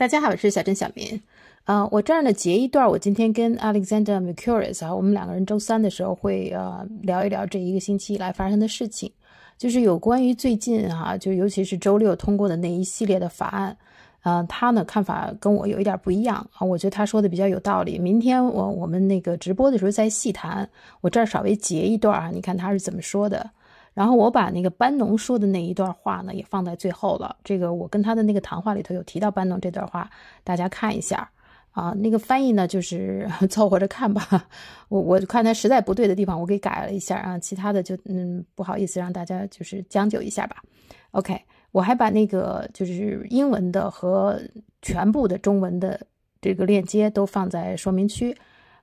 大家好，我是小甄小明。啊，我这儿呢截一段，我今天跟 Alexander m c u r r i s 啊，我们两个人周三的时候会呃聊一聊这一个星期以来发生的事情，就是有关于最近啊，就尤其是周六通过的那一系列的法案，啊，他呢看法跟我有一点不一样啊，我觉得他说的比较有道理。明天我我们那个直播的时候再细谈，我这儿稍微截一段啊，你看他是怎么说的。然后我把那个班农说的那一段话呢，也放在最后了。这个我跟他的那个谈话里头有提到班农这段话，大家看一下啊。那个翻译呢，就是 凑合着看吧。我我看他实在不对的地方，我给改了一下啊。其他的就嗯，不好意思让大家就是将就一下吧。OK，我还把那个就是英文的和全部的中文的这个链接都放在说明区。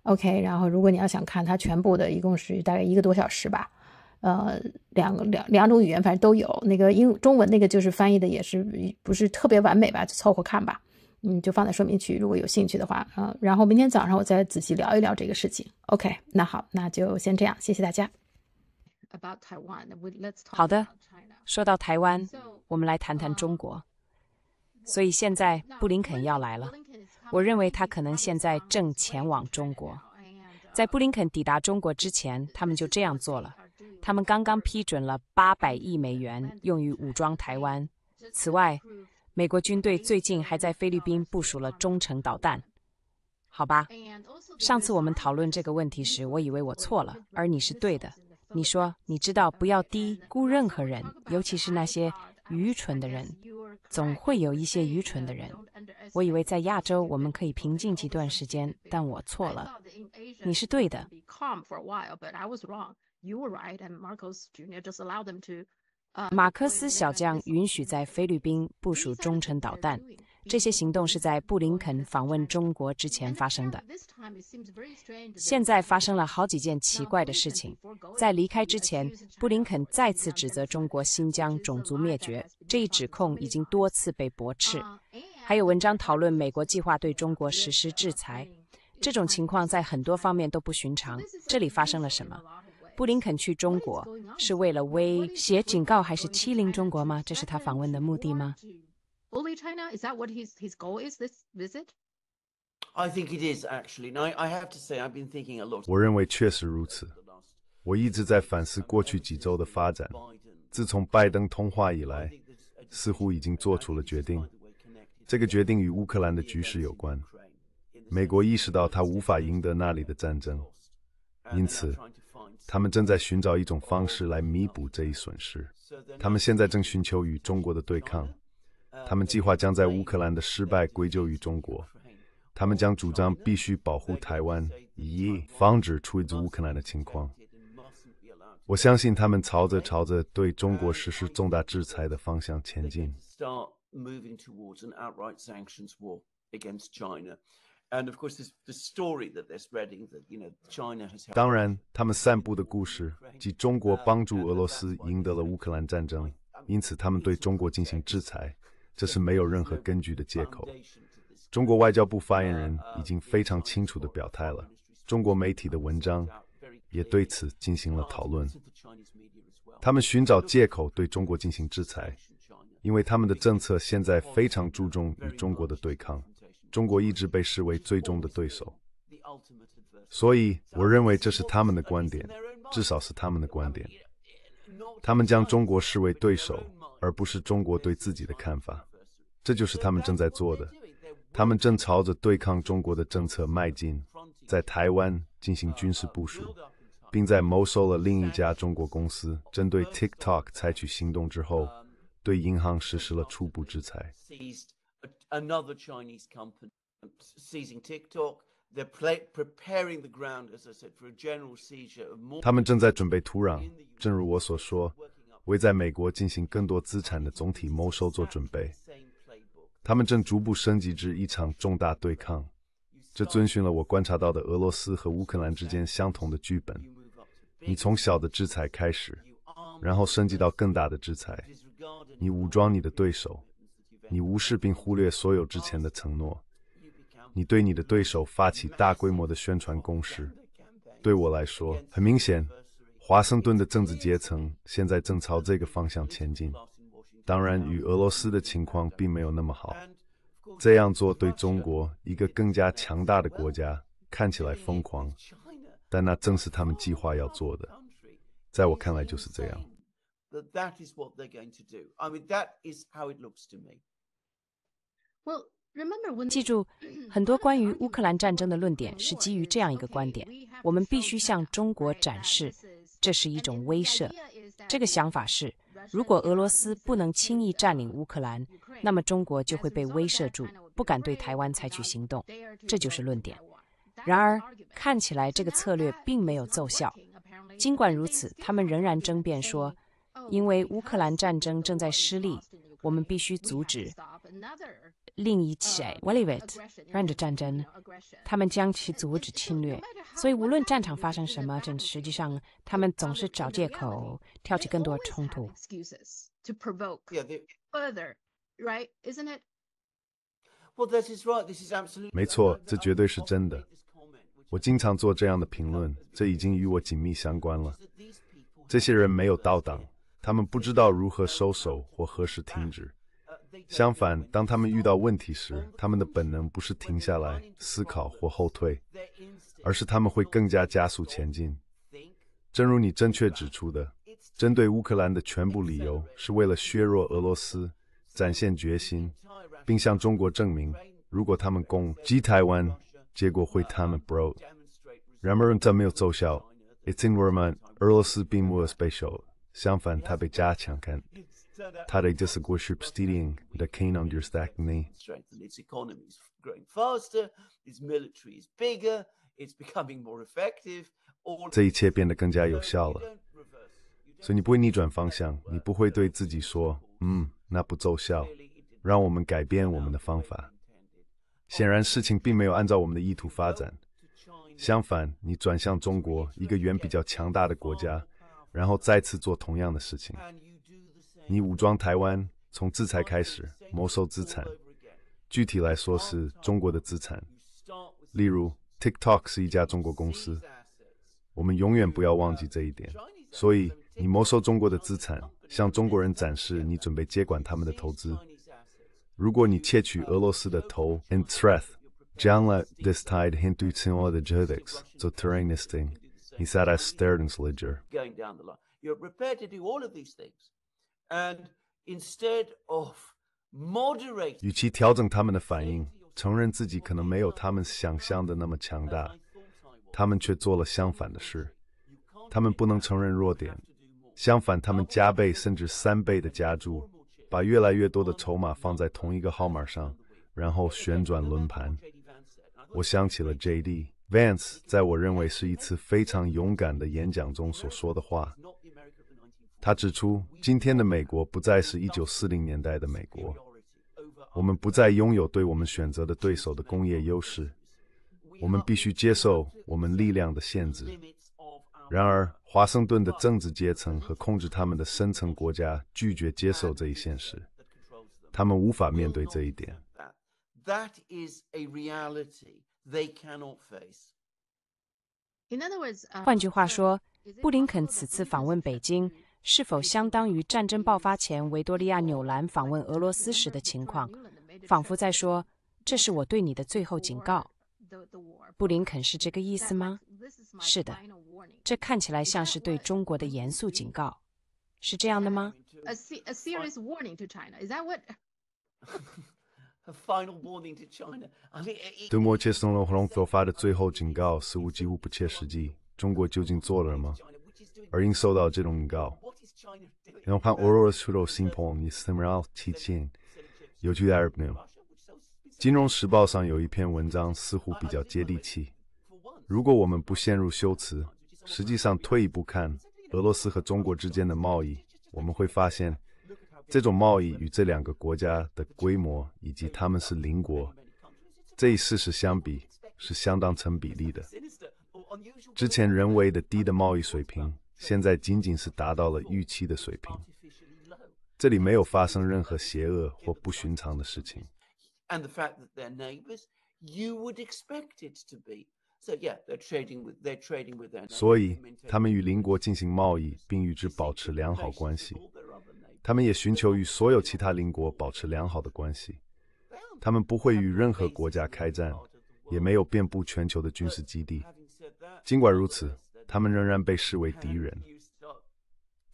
OK，然后如果你要想看它全部的，一共是大概一个多小时吧。呃，两个两两种语言，反正都有那个英中文那个就是翻译的也是不是特别完美吧，就凑合看吧。嗯，就放在说明区，如果有兴趣的话，呃，然后明天早上我再仔细聊一聊这个事情。OK，那好，那就先这样，谢谢大家。About Taiwan, w l let's talk 好的，说到台湾，我们来谈谈中国。所以现在布林肯要来了，我认为他可能现在正前往中国。在布林肯抵达中国之前，他们就这样做了。他们刚刚批准了八百亿美元用于武装台湾。此外，美国军队最近还在菲律宾部署了中程导弹。好吧，上次我们讨论这个问题时，我以为我错了，而你是对的。你说你知道不要低估任何人，尤其是那些愚蠢的人，总会有一些愚蠢的人。我以为在亚洲我们可以平静一段时间，但我错了，你是对的。you Marcos allowed to. just were them right, Jr. and 马克思小将允许在菲律宾部署中程导弹。这些行动是在布林肯访问中国之前发生的。现在发生了好几件奇怪的事情。在离开之前，布林肯再次指责中国新疆种族灭绝，这一指控已经多次被驳斥。还有文章讨论美国计划对中国实施制裁。这种情况在很多方面都不寻常。这里发生了什么？布林肯去中国是为了威胁、警告还是欺凌中国吗？这是他访问的目的吗？我认为确实如此。我一直在反思过去几周的发展。自从拜登通话以来，似乎已经做出了决定。这个决定与乌克兰的局势有关。美国意识到他无法赢得那里的战争，因此。他们正在寻找一种方式来弥补这一损失。他们现在正寻求与中国的对抗。他们计划将在乌克兰的失败归咎于中国。他们将主张必须保护台湾，以防止出一乌克兰的情况。我相信他们朝着朝着对中国实施重大制裁的方向前进。当然，他们散布的故事即中国帮助俄罗斯赢得了乌克兰战争，因此他们对中国进行制裁，这是没有任何根据的借口。中国外交部发言人已经非常清楚地表态了，中国媒体的文章也对此进行了讨论。他们寻找借口对中国进行制裁，因为他们的政策现在非常注重与中国的对抗。中国一直被视为最终的对手，所以我认为这是他们的观点，至少是他们的观点。他们将中国视为对手，而不是中国对自己的看法。这就是他们正在做的。他们正朝着对抗中国的政策迈进，在台湾进行军事部署，并在谋收了另一家中国公司针对 TikTok 采取行动之后，对银行实施了初步制裁。Another Chinese company seizing TikTok. They're preparing the ground, as I said, for a general seizure of more. 他们正在准备土壤，正如我所说，为在美国进行更多资产的总体谋收做准备。他们正逐步升级至一场重大对抗，这遵循了我观察到的俄罗斯和乌克兰之间相同的剧本。你从小的制裁开始，然后升级到更大的制裁。你武装你的对手。你无视并忽略所有之前的承诺，你对你的对手发起大规模的宣传攻势。对我来说，很明显，华盛顿的政治阶层现在正朝这个方向前进。当然，与俄罗斯的情况并没有那么好。这样做对中国一个更加强大的国家看起来疯狂，但那正是他们计划要做的。在我看来，就是这样。That is what they're going to do. I mean, that is how it looks to me. 记住，很多关于乌克兰战争的论点是基于这样一个观点：我们必须向中国展示，这是一种威慑。这个想法是，如果俄罗斯不能轻易占领乌克兰，那么中国就会被威慑住，不敢对台湾采取行动。这就是论点。然而，看起来这个策略并没有奏效。尽管如此，他们仍然争辩说，因为乌克兰战争正在失利，我们必须阻止。另一起 v o l l e y b a l 战争，战争，他们将其阻止侵略，所以无论战场发生什么，实际上他们总是找借口挑起更多冲突。没错，这绝对是真的。我经常做这样的评论，这已经与我紧密相关了。这些人没有倒档，他们不知道如何收手或何时停止。相反，当他们遇到问题时，他们的本能不是停下来思考或后退，而是他们会更加加速前进。正如你正确指出的，针对乌克兰的全部理由是为了削弱俄罗斯，展现决心，并向中国证明，如果他们攻击台湾，结果会他们 bro。然而，n 没有奏效。It's i n v e r m o n 俄罗斯并没有被削相反，它被加强了。这一切变得更加有效了，所以你不会逆转方向，你不会对自己说，嗯，那不奏效，让我们改变我们的方法。显然事情并没有按照我们的意图发展，相反，你转向中国，一个原比较强大的国家，然后再次做同样的事情。你武装台湾，从制裁开始，没收资产。具体来说，是中国的资产，例如 TikTok 是一家中国公司。我们永远不要忘记这一点。所以，你没收中国的资产，向中国人展示你准备接管他们的投资。如果你窃取俄罗斯的头，这样来 r e t s t i n e d to become d o the judges t o terrifying，he said as sternly s d e r going down the line，you're prepared to do all of these things。and instead moderate，of 与其调整他们的反应，承认自己可能没有他们想象的那么强大，他们却做了相反的事。他们不能承认弱点，相反，他们加倍甚至三倍的加注，把越来越多的筹码放在同一个号码上，然后旋转轮盘。我想起了 J.D. Vance 在我认为是一次非常勇敢的演讲中所说的话。他指出，今天的美国不再是一九四零年代的美国，我们不再拥有对我们选择的对手的工业优势，我们必须接受我们力量的限制。然而，华盛顿的政治阶层和控制他们的深层国家拒绝接受这一现实，他们无法面对这一点。换句话说，布林肯此次访问北京。是否相当于战争爆发前维多利亚纽兰访问俄罗斯时的情况，仿佛在说：“这是我对你的最后警告。”布林肯是这个意思吗？是的，这看起来像是对中国的严肃警告，是这样的吗？对莫 切斯诺·格隆所发的最后警告似乎几乎不切实际。中国究竟做了什么？而应受到这种警告？然后看俄罗斯的新朋友什么样？提前有趣的日本吧。《金融时报》上有一篇文章似乎比较接地气。如果我们不陷入修辞，实际上退一步看，俄罗斯和中国之间的贸易，我们会发现这种贸易与这两个国家的规模以及他们是邻国这一事实相比，是相当成比例的。之前人为的低的贸易水平。现在仅仅是达到了预期的水平，这里没有发生任何邪恶或不寻常的事情。所以，他们与邻国进行贸易，并与之保持良好关系。他们也寻求与所有其他邻国保持良好的关系。他们不会与任何国家开战，也没有遍布全球的军事基地。尽管如此。他们仍然被视为敌人。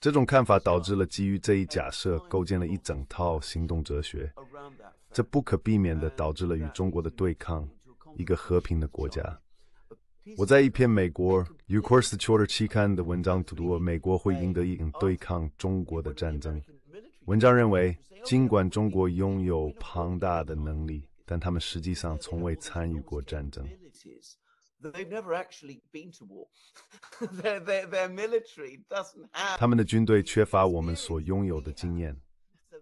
这种看法导致了基于这一假设构建了一整套行动哲学，这不可避免地导致了与中国的对抗。一个和平的国家。我在一篇美国《U.S. c r the Charter》期刊的文章读到，美国会赢得一场对抗中国的战争。文章认为，尽管中国拥有庞大的能力，但他们实际上从未参与过战争。they've never actually been to war their their their military doesn't have 他们的军队缺乏我们所拥有的经验，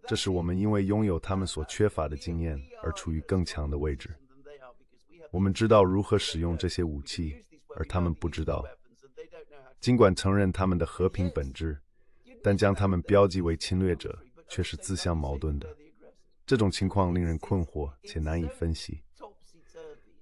这是我们因为拥有他们所缺乏的经验而处于更强的位置。我们知道如何使用这些武器，而他们不知道。尽管承认他们的和平本质，但将他们标记为侵略者却是自相矛盾的。这种情况令人困惑且难以分析。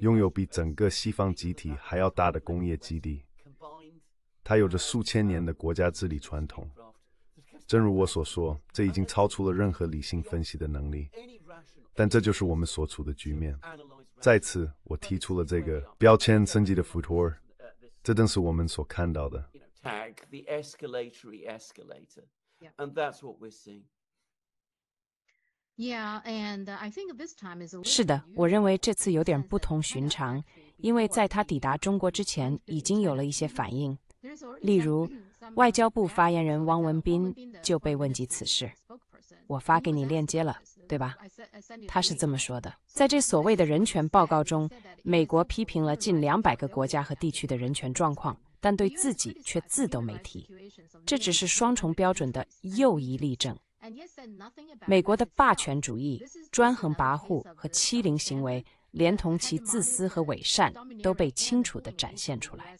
拥有比整个西方集体还要大的工业基地它有着数千年的国家治理传统正如我所说这已经超出了任何理性分析的能力但这就是我们所处的局面再次，我提出了这个标签升级的 future 这正是我们所看到的 tag the escalatory escalator yeah and that's what we're seeing 是的，我认为这次有点不同寻常，因为在他抵达中国之前，已经有了一些反应。例如，外交部发言人汪文斌就被问及此事，我发给你链接了，对吧？他是这么说的：在这所谓的人权报告中，美国批评了近两百个国家和地区的人权状况，但对自己却字都没提，这只是双重标准的又一例证。美国的霸权主义、专横跋扈和欺凌行为，连同其自私和伪善，都被清楚地展现出来。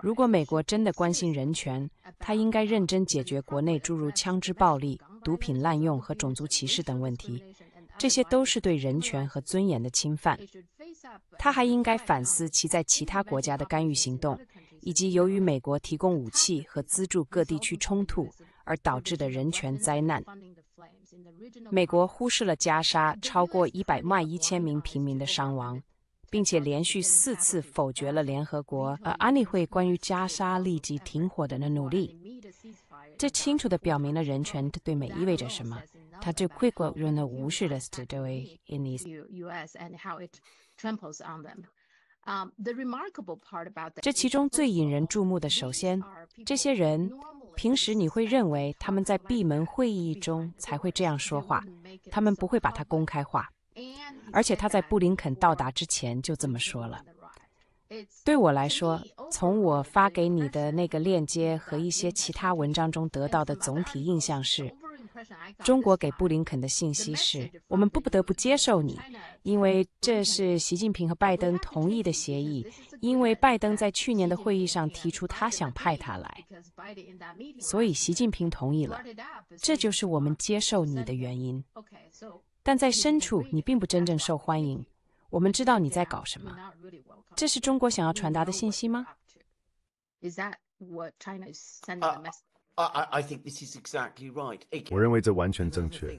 如果美国真的关心人权，他应该认真解决国内诸如枪支暴力、毒品滥用和种族歧视等问题，这些都是对人权和尊严的侵犯。他还应该反思其在其他国家的干预行动，以及由于美国提供武器和资助各地区冲突而导致的人权灾难。美国忽视了加沙超过一百万一千名平民的伤亡，并且连续四次否决了联合国呃安理会关于加沙立即停火的努力，这清楚地表明了人权对美意味着什么。他就 quicker t h i n the us and how it tramples on them the remarkable part about 这其中最引人注目的首先这些人平时你会认为他们在闭门会议中才会这样说话他们不会把它公开化而且他在布林肯到达之前就这么说了对我来说从我发给你的那个链接和一些其他文章中得到的总体印象是中国给布林肯的信息是：我们不不得不接受你，因为这是习近平和拜登同意的协议。因为拜登在去年的会议上提出他想派他来，所以习近平同意了。这就是我们接受你的原因。但在深处，你并不真正受欢迎。我们知道你在搞什么。这是中国想要传达的信息吗？Is that what China is sending a message? 我认为这完全正确。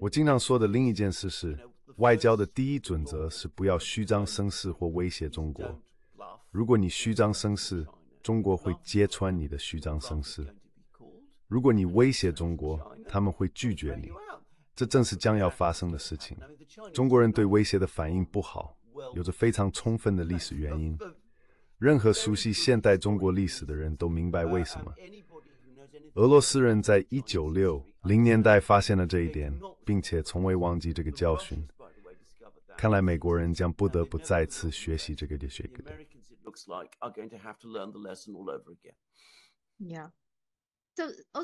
我经常说的另一件事是，外交的第一准则是不要虚张声势或威胁中国。如果你虚张声势，中国会揭穿你的虚张声势；如果你威胁中国，他们会拒绝你。这正是将要发生的事情。中国人对威胁的反应不好，有着非常充分的历史原因。任何熟悉现代中国历史的人都明白为什么。俄罗斯人在一九六零年代发现了这一点，并且从未忘记这个教训。看来美国人将不得不再次学习这个的学。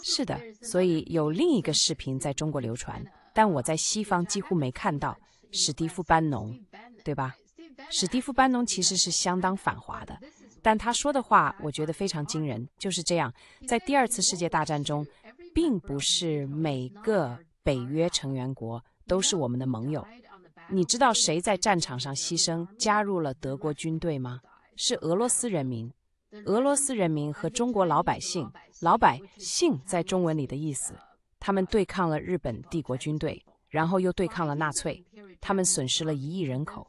是的，所以有另一个视频在中国流传，但我在西方几乎没看到。史蒂夫·班农，对吧？史蒂夫·班农其实是相当反华的，但他说的话我觉得非常惊人。就是这样，在第二次世界大战中，并不是每个北约成员国都是我们的盟友。你知道谁在战场上牺牲加入了德国军队吗？是俄罗斯人民。俄罗斯人民和中国老百姓，老百姓在中文里的意思，他们对抗了日本帝国军队，然后又对抗了纳粹。他们损失了一亿人口。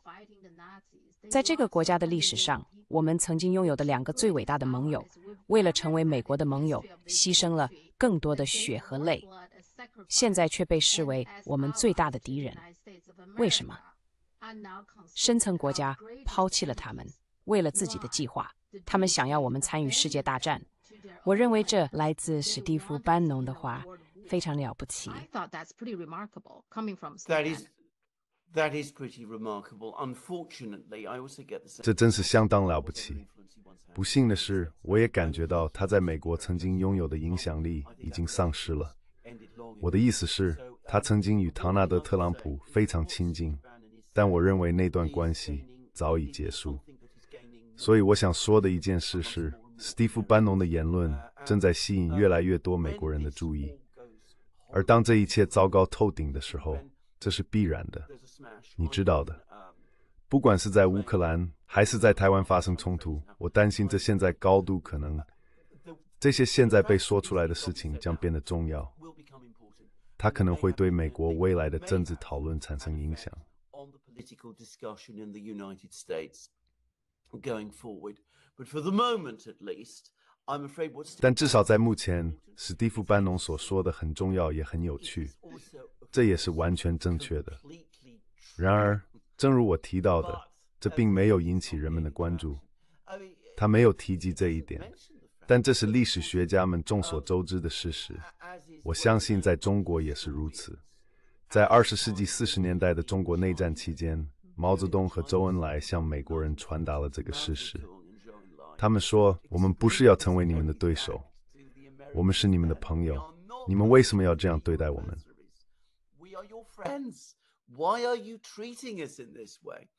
在这个国家的历史上，我们曾经拥有的两个最伟大的盟友，为了成为美国的盟友，牺牲了更多的血和泪，现在却被视为我们最大的敌人。为什么？深层国家抛弃了他们，为了自己的计划，他们想要我们参与世界大战。我认为这来自史蒂夫·班农的话非常了不起。That pretty Unfortunately, get the remarkable. also is I same. 这真是相当了不起。不幸的是，我也感觉到他在美国曾经拥有的影响力已经丧失了。我的意思是，他曾经与唐纳德·特朗普非常亲近，但我认为那段关系早已结束。所以我想说的一件事是，斯蒂夫·班农的言论正在吸引越来越多美国人的注意，而当这一切糟糕透顶的时候，这是必然的。你知道的，不管是在乌克兰还是在台湾发生冲突，我担心这现在高度可能，这些现在被说出来的事情将变得重要。它可能会对美国未来的政治讨论产生影响。但至少在目前，史蒂夫·班农所说的很重要，也很有趣，这也是完全正确的。然而，正如我提到的，这并没有引起人们的关注。他没有提及这一点，但这是历史学家们众所周知的事实。我相信在中国也是如此。在二十世纪四十年代的中国内战期间，毛泽东和周恩来向美国人传达了这个事实。他们说：“我们不是要成为你们的对手，我们是你们的朋友。你们为什么要这样对待我们？” Why are you treating us in this way?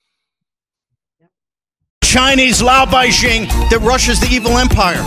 Chinese Lao Beijing that Russia's the evil empire.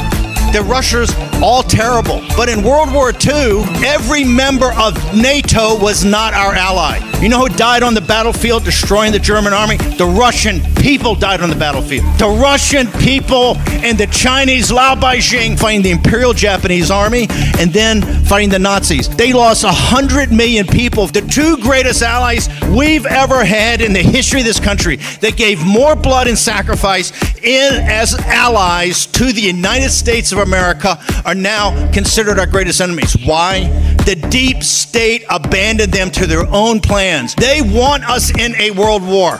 That Russia's all terrible. But in World War II, every member of NATO was not our ally. You know who died on the battlefield destroying the German army? The Russian people died on the battlefield. The Russian people and the Chinese Lao Beijing fighting the Imperial Japanese army and then fighting the Nazis. They lost 100 million people, the two greatest allies we've ever had in the history of this country that gave more blood and sacrifice in as allies to the United States of America are now considered our greatest enemies. Why? The deep state abandoned them to their own plans. They want us in a world war.